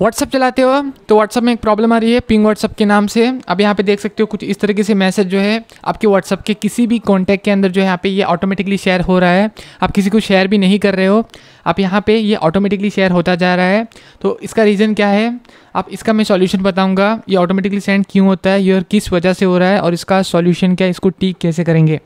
WhatsApp चलाते हो तो व्हाट्सअप में एक प्रॉब्लम आ रही है पिंग व्हाट्सअप के नाम से अब यहाँ पे देख सकते हो कुछ इस तरीके से मैसेज जो है आपके व्हाट्सअप के किसी भी कॉन्टैक्ट के अंदर जो है यहाँ पे ये ऑटोमेटिकली शेयर हो रहा है आप किसी को शेयर भी नहीं कर रहे हो आप यहाँ पे ये ऑटोमेटिकली शेयर होता जा रहा है तो इसका रीज़न क्या है आप इसका मैं सॉल्यूशन बताऊंगा ये ऑटोमेटिकली सेंड क्यों होता है ये और किस वजह से हो रहा है और इसका सॉल्यूशन क्या है इसको ठीक कैसे करेंगे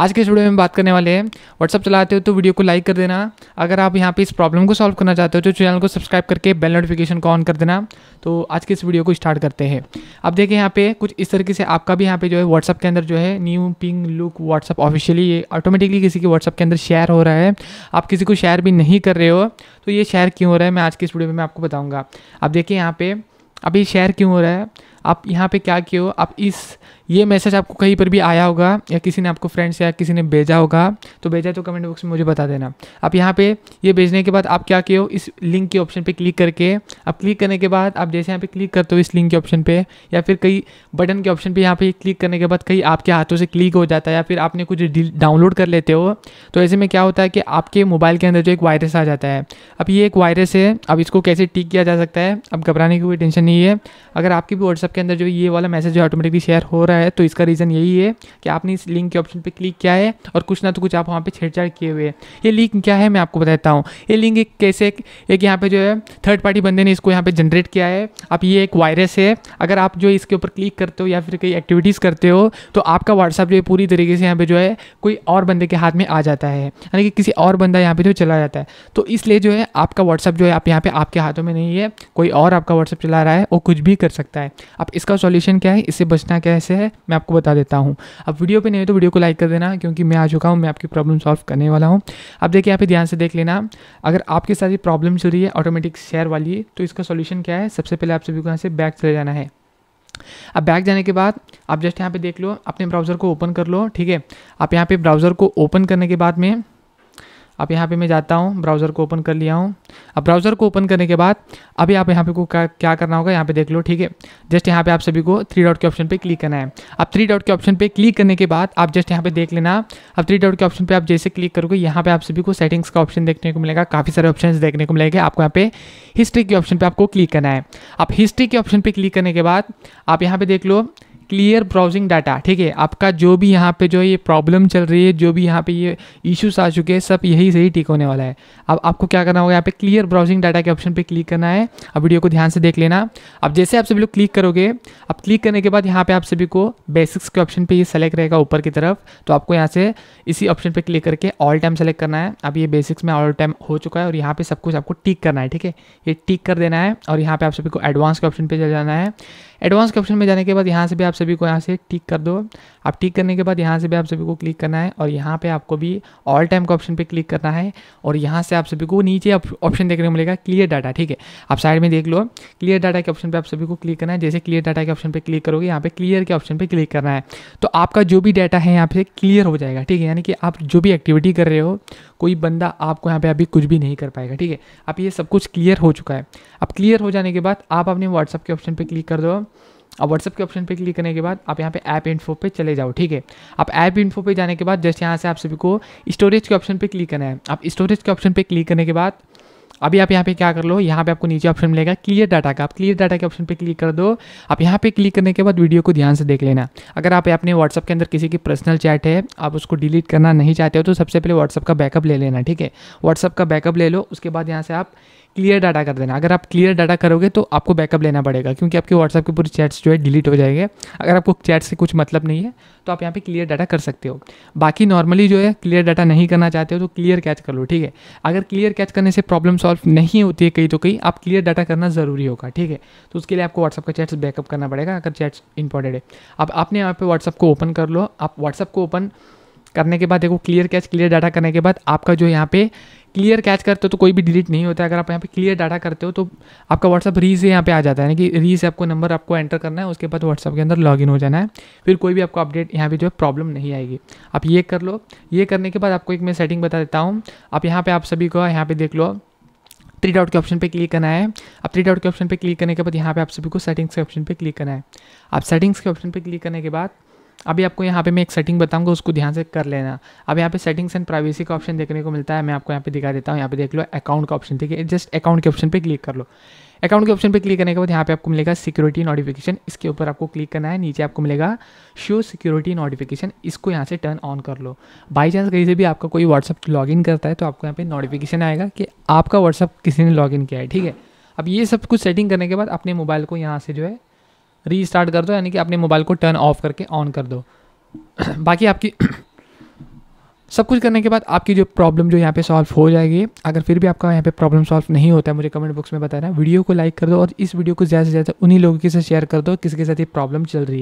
आज के वीडियो में बात करने वाले हैं व्हाट्सअप चलाते हो तो वीडियो को लाइक कर देना अगर आप यहाँ पे इस प्रॉब्लम को सॉल्व करना चाहते हो तो चैनल को सब्सक्राइब करके बेल नोटिफिकेशन को ऑन कर देना तो आज के इस वीडियो को स्टार्ट करते हैं अब देखिए यहाँ पे कुछ इस तरीके से आपका भी यहाँ पे जो है व्हाट्सअप के अंदर जो है new ping look WhatsApp officially ये ऑटोमेटिकली किसी के व्हाट्सअप के अंदर शेयर हो रहा है आप किसी को शेयर भी नहीं कर रहे हो तो ये शेयर क्यों हो रहा है मैं आज के इस वीडियो में मैं आपको बताऊँगा अब देखिए यहाँ पे अभी शेयर क्यों हो रहा है आप यहाँ पे क्या किए हो आप इस ये मैसेज आपको कहीं पर भी आया होगा या किसी ने आपको फ्रेंड्स या किसी ने भेजा होगा तो भेजा तो कमेंट बॉक्स में मुझे बता देना आप यहाँ पे ये भेजने के बाद आप क्या किए हो इस लिंक के ऑप्शन पे क्लिक करके आप क्लिक करने के बाद आप जैसे यहाँ पे क्लिक करते हो इस लिंक के ऑप्शन पे या फिर कई बटन के ऑप्शन पे यहाँ पे क्लिक करने के बाद कहीं आपके हाथों से क्लिक हो जाता है या फिर आपने कुछ डाउनलोड कर लेते हो तो ऐसे में क्या होता है कि आपके मोबाइल के अंदर जो एक वायरस आ जाता है अब ये एक वायरस है अब इसको कैसे ठीक किया जा सकता है अब घबराने की कोई टेंशन नहीं है अगर आपकी भी व्हाट्सअप सबके अंदर जो ये वाला मैसेज है ऑटोमेटिकली शेयर हो रहा है तो इसका रीज़न यही है कि आपने इस लिंक के ऑप्शन पर क्लिक किया है और कुछ ना तो कुछ आप वहाँ पर छेड़छाड़ किए हुए हैं ये लिंक क्या है मैं आपको बताता हूँ ये लिंक एक कैसे एक यहाँ पर जो है थर्ड पार्टी बंदे ने इसको यहाँ पर जनरेट किया है आप ये एक वायरस है अगर आप जो इसके ऊपर क्लिक करते हो या फिर कई एक्टिविटीज़ करते हो तो आपका व्हाट्सअप जो है पूरी तरीके से यहाँ पर जो है कोई और बंदे के हाथ में आ जाता है यानी कि किसी और बंदा यहाँ पर जो चला जाता है तो इसलिए जो है आपका व्हाट्सअप जो है आप यहाँ पर आपके हाथों में नहीं है कोई और आपका व्हाट्सअप चला रहा है वो कुछ भी कर सकता है अब इसका सॉल्यूशन क्या है इससे बचना कैसे है मैं आपको बता देता हूँ अब वीडियो पे नहीं तो वीडियो को लाइक कर देना क्योंकि मैं आ चुका हूँ मैं आपकी प्रॉब्लम सॉल्व करने वाला हूँ अब देखिए यहाँ पे ध्यान से देख लेना अगर आपके साथ ये प्रॉब्लम चल रही है ऑटोमेटिक शेयर वाली तो इसका सोल्यूशन क्या है सबसे पहले आप सभी को यहाँ से बैक चले जाना है अब बैक जाने के बाद आप जस्ट यहाँ पे देख लो अपने ब्राउज़र को ओपन कर लो ठीक है आप यहाँ पे ब्राउज़र को ओपन करने के बाद में अब यहाँ पे मैं जाता हूँ ब्राउज़र को ओपन कर लिया हूँ अब ब्राउज़र को ओपन करने के बाद अभी आप यहाँ पे को क्या करना होगा यहाँ पे देख लो ठीक है जस्ट यहाँ पे आप सभी को थ्री डॉट के ऑप्शन पे क्लिक करना है अब थ्री डॉट के ऑप्शन पे क्लिक करने के बाद आप जस्ट यहाँ पे देख लेना अब थ्री डॉट के ऑप्शन पर आप जैसे क्लिक करोगे यहाँ पे आप सभी को सेटिंग्स का ऑप्शन देखने को मिलेगा काफ़ी सारे ऑप्शन देखने को मिलेगा आपको यहाँ पे हिस्ट्री के ऑप्शन पर आपको क्लिक करना है आप हिस्ट्री के ऑप्शन पर क्लिक करने के बाद आप यहाँ पे देख लो क्लियर ब्राउजिंग डाटा ठीक है आपका जो भी यहाँ पे जो ये प्रॉब्लम चल रही है जो भी यहाँ पे ये इश्यूज आ चुके हैं सब यही से ही ठीक होने वाला है अब आपको क्या करना होगा यहाँ पे क्लियर ब्राउजिंग डाटा के ऑप्शन पे क्लिक करना है अब वीडियो को ध्यान से देख लेना अब जैसे आप सभी लोग क्लिक करोगे अब क्लिक करने के बाद यहाँ पे आप सभी को बेसिक्स के ऑप्शन पर ये सेलेक्ट रहेगा ऊपर की तरफ तो आपको यहाँ से इसी ऑप्शन पर क्लिक करके ऑल टाइम सेलेक्ट करना है अब ये बेसिक्स में ऑल टाइम हो चुका है और यहाँ पर सब कुछ आपको टिक करना है ठीक है ये टिक कर देना है और यहाँ पर आप सभी को एडवांस के ऑप्शन पर चले जाना है एडवांस के ऑप्शन में जाने के बाद यहाँ से भी आप सभी को यहाँ से टिक कर दो आप टिक करने के बाद यहाँ से भी आप सभी को क्लिक करना है और यहाँ पे आपको भी ऑल टाइम के ऑप्शन पे क्लिक करना है और यहाँ से आप सभी को नीचे ऑप्शन देखने को मिलेगा क्लियर डाटा ठीक है आप साइड में देख लो क्लियर डाटा के ऑप्शन पर आप सभी को क्लिक करना है जैसे क्लियर डाटा के ऑप्शन पर क्लिक करोगे यहाँ पे क्लियर के ऑप्शन पर क्लिक करना है तो आपका जो भी डाटा है यहाँ पर क्लियर हो जाएगा ठीक है यानी कि आप जो भी एक्टिविटी कर रहे हो कोई बंदा आपको यहाँ पे अभी कुछ भी नहीं कर पाएगा ठीक है अब ये सब कुछ क्लियर हो चुका है अब क्लियर हो जाने के बाद आप अपने व्हाट्सअप के ऑप्शन पर क्लिक कर दो अब व्हाट्सअप के ऑप्शन पे क्लिक करने के बाद आप यहाँ पे ऐप इन्फो पे चले जाओ ठीक है आप ऐप इन्फो पे जाने के बाद जस्ट यहाँ से आप सभी को स्टोरेज के ऑप्शन पे क्लिक करना है आप स्टोरेज के ऑप्शन पे क्लिक करने के बाद अभी आप यहाँ पे क्या कर लो यहाँ पे आपको नीचे ऑप्शन मिलेगा क्लियर डाटा का आप क्लियर डाटा के ऑप्शन पे क्लिक कर दो आप यहाँ पे क्लिक करने के बाद वीडियो को ध्यान से देख लेना अगर आप अपने व्हाट्सअप के अंदर किसी की पर्सनल चैट है आप उसको डिलीट करना नहीं चाहते हो तो सबसे पहले व्हाट्सअप का बैकअप ले लेना ठीक है व्हाट्सअप का बैकअप ले लो उसके बाद यहाँ से आप क्लियर डाटा कर देना अगर आप क्लियर डाटा करोगे तो आपको बैकअप लेना पड़ेगा क्योंकि आपके व्हाट्सअप के पूरे चैट्स जो है डिलीट हो जाएंगे अगर आपको चैट से कुछ मतलब नहीं है तो आप यहाँ पे क्लियर डाटा कर सकते हो बाकी नॉर्मली जो है क्लियर डाटा नहीं करना चाहते हो तो क्लियर कैच कर लो ठीक है अगर क्लियर कैच करने से प्रॉब्लम सॉल्व नहीं होती है कहीं तो कहीं आप क्लियर डाटा करना ज़रूरी होगा ठीक है तो उसके लिए आपको व्हाट्सअप का चैट्स बैकअप करना पड़ेगा अगर चैट्स इंपॉर्टेंट है अब आपने यहाँ पे व्हाट्सअप को ओपन कर लो आप व्हाट्सअप को ओपन करने के बाद देखो क्लियर कैच क्लियर डाटा करने के बाद आपका जो यहाँ पे क्लियर कैच करते हो तो कोई भी डिलीट नहीं होता है अगर आप यहाँ पे क्लियर डाटा करते हो तो आपका व्हाट्सअप री से यहाँ पे आ जाता है यानी कि री से आपको नंबर आपको एंटर करना है उसके बाद व्हाट्सअप के अंदर लॉगिन हो जाना है फिर कोई भी आपको अपडेट यहाँ पे जो है प्रॉब्लम नहीं आएगी आप ये कर लो ये करने के बाद आपको एक मैं सेटिंग बता देता हूँ आप यहाँ पर आप सभी को यहाँ पर देख लो थ्री डॉट के ऑप्शन पे क्लिक करना है अब थ्री डॉट के ऑप्शन पे क्लिक करने के बाद यहाँ पे आप सभी को सेटिंग्स के ऑप्शन पे क्लिक करना है आप सेटिंग्स के ऑप्शन पे क्लिक करने के बाद अभी आपको यहाँ पे मैं एक सेटिंग बताऊंगा उसको ध्यान से कर लेना अब यहाँ पे सेटिंग्स एंड प्राइवेसी का ऑप्शन देखने को मिलता है मैं आपको यहाँ पे दिखा देता हूँ यहाँ पे देख लो अकाउंट का ऑप्शन ठीक है जस्ट अकाउंट के ऑप्शन पे क्लिक कर लो अकाउंट के ऑप्शन पे क्लिक करने के बाद यहाँ पे आपको मिलेगा सिक्योरिटी नोटिफिकेशन इसके ऊपर आपको क्लिक करना है नीचे आपको मिलेगा शो सिक्योरिटी नोटिफिकेशन इसको यहाँ से टर्न ऑन कर लो बाई चांस कहीं से भी आपका कोई व्हाट्सअप लॉगिन करता है तो आपको यहाँ पे नोटिफिकेशन आएगा कि आपका व्हाट्सअप किसी ने लॉगिन किया है ठीक है अब ये सब कुछ सेटिंग करने के बाद अपने मोबाइल को यहाँ से जो है रीस्टार्ट कर दो यानी कि अपने मोबाइल को टर्न ऑफ करके ऑन कर दो बाकी आपकी सब कुछ करने के बाद आपकी जो प्रॉब्लम जो यहाँ पे सॉल्व हो जाएगी अगर फिर भी आपका यहाँ पे प्रॉब्लम सॉल्व नहीं होता है मुझे कमेंट बॉक्स में बताना वीडियो को लाइक कर दो और इस वीडियो को ज़्यादा से ज़्यादा उन्हीं लोगों के साथ शेयर कर दो किसके साथ ये प्रॉब्लम चल रही है